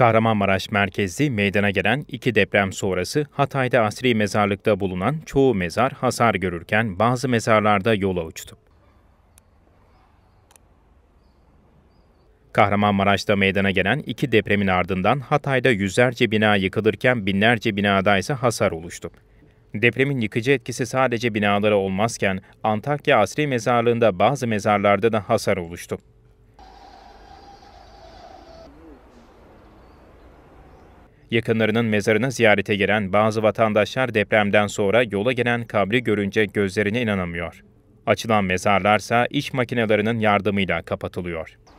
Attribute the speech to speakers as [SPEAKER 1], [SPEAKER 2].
[SPEAKER 1] Kahramanmaraş merkezli meydana gelen iki deprem sonrası Hatay'da asri mezarlıkta bulunan çoğu mezar hasar görürken bazı mezarlarda yola uçtu. Kahramanmaraş'ta meydana gelen iki depremin ardından Hatay'da yüzlerce bina yıkılırken binlerce binada ise hasar oluştu. Depremin yıkıcı etkisi sadece binalara olmazken Antakya Asri Mezarlığı'nda bazı mezarlarda da hasar oluştu. Yakınlarının mezarını ziyarete gelen bazı vatandaşlar depremden sonra yola gelen kabri görünce gözlerine inanamıyor. Açılan mezarlarsa iş makinelerinin yardımıyla kapatılıyor.